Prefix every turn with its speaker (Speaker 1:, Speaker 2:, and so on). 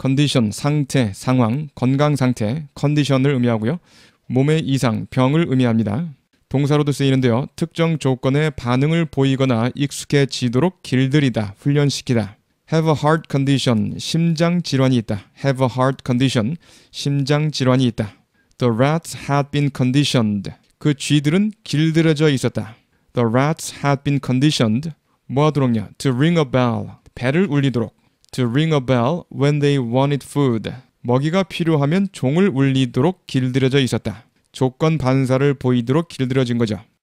Speaker 1: 컨디션, 상태, 상황, 건강 상태, 컨디션을 의미하고요. 몸의 이상, 병을 의미합니다. 동사로도 쓰이는데요. 특정 조건에 반응을 보이거나 익숙해지도록 길들이다, 훈련시키다. have a heart condition, 심장 질환이 있다. have a heart condition, 심장 질환이 있다. The rats had been conditioned. 그 쥐들은 길들여져 있었다. The rats had been conditioned. 뭐 하도록요? To ring a bell. 배를 울리도록. to ring a bell when they wanted food. 먹이가 필요하면 종을 울리도록 길들여져 있었다. 조건 반사를 보이도록 길들여진 거죠.